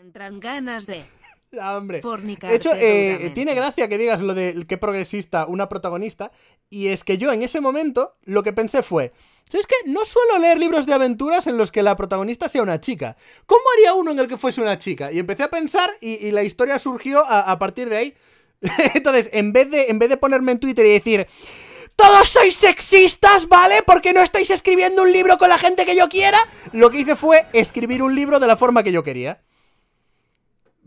Entran ganas de. La ah, hombre. De hecho, eh, tiene gracia que digas lo de que progresista una protagonista. Y es que yo en ese momento lo que pensé fue. Es que no suelo leer libros de aventuras en los que la protagonista sea una chica. ¿Cómo haría uno en el que fuese una chica? Y empecé a pensar y, la historia surgió a, a partir de ahí. Entonces, en vez, de, en vez de ponerme en Twitter y decir. Todos sois sexistas, ¿vale? Porque no estáis escribiendo un libro con la gente que yo quiera. Lo que hice fue escribir un libro de la forma que yo quería.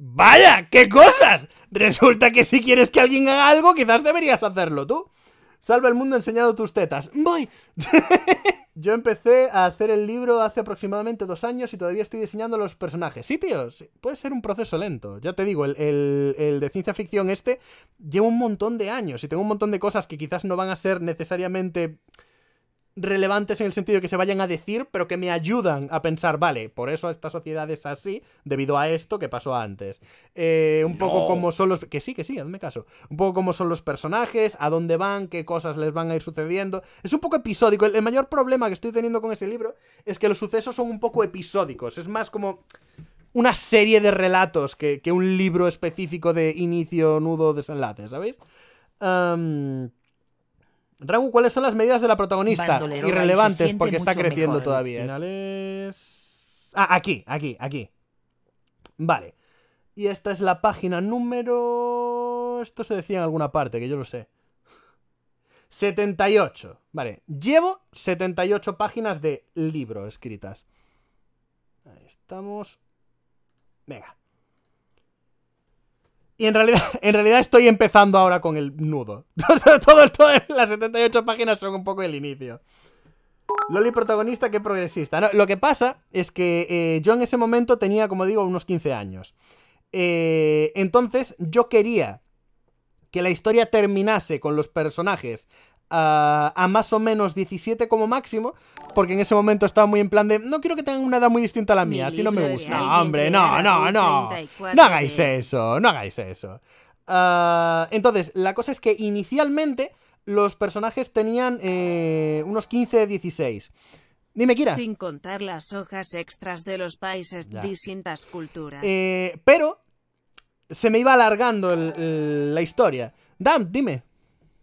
Vaya, qué cosas. Resulta que si quieres que alguien haga algo, quizás deberías hacerlo tú. Salva el mundo enseñando tus tetas. Voy. Yo empecé a hacer el libro hace aproximadamente dos años y todavía estoy diseñando los personajes. Sí, tío, puede ser un proceso lento. Ya te digo, el, el, de ciencia ficción este lleva un montón de años y tengo un montón de cosas que quizás no van a ser necesariamente relevantes en el sentido de que se vayan a decir, pero que me ayudan a pensar, vale, por eso esta sociedad es así, debido a esto que pasó antes. Eh, un poco como son los... Que sí, que sí, hazme caso. Un poco como son los personajes, a dónde van, qué cosas les van a ir sucediendo. Es un poco episódico. El, mayor problema que estoy teniendo con ese libro es que los sucesos son un poco episódicos. Es más como una serie de relatos que, un libro específico de inicio, nudo, desenlace, ¿sabéis? Dragon, ¿cuáles son las medidas de la protagonista? Irrelevantes porque está creciendo todavía. ¿eh? Ah, aquí, aquí, aquí. Vale. Y esta es la página número... Esto se decía en alguna parte, que yo lo sé. 78. Vale, llevo 78 páginas de libro escritas. Ahí estamos. Venga. Y en realidad, en realidad estoy empezando ahora con el nudo. Todo, las 78 páginas son un poco el inicio. Loli protagonista qué progresista. lo que pasa es que eh, yo en ese momento tenía, como digo, unos 15 años. Eh, entonces yo quería que la historia terminase con los personajes a, más o menos 17 como máximo, porque en ese momento estaba muy en plan de, no quiero que tengan una edad muy distinta a la mía, así no me gusta. No, hombre, no, no, no. No hagáis eso, no hagáis eso. Ah, entonces, la cosa es que inicialmente los personajes tenían eh, unos 15, 16. Dime, Kira. Sin contar las hojas extras de los países, distintas culturas. Eh, pero se me iba alargando la historia. Dam, dime.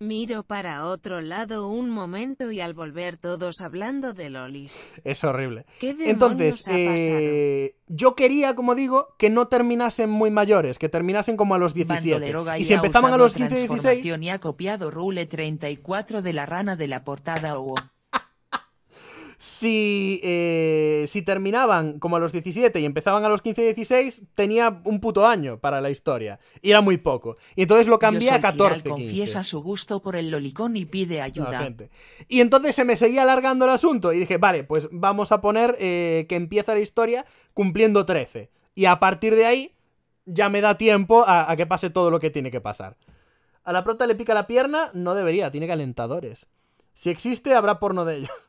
Miro para otro lado un momento y al volver todos hablando de lolis. Es horrible. Entonces, eh, yo quería, como digo, que no terminasen muy mayores, que terminasen como a los 17. Y si empezaban a los 15, 16... Y ha copiado Rule 34 de la rana de la portada o si, eh, si terminaban como a los 17 y empezaban a los 15-16, tenía un puto año para la historia. Y era muy poco. Y entonces lo cambié a 14. confiesa su gusto por el lolicón y pide ayuda. Y entonces se me seguía alargando el asunto y dije, vale, pues vamos a poner eh, que empieza la historia cumpliendo 13. Y a partir de ahí ya me da tiempo a, a que pase todo lo que tiene que pasar. A la prota le pica la pierna, no debería, tiene calentadores. Si existe, habrá porno de ello.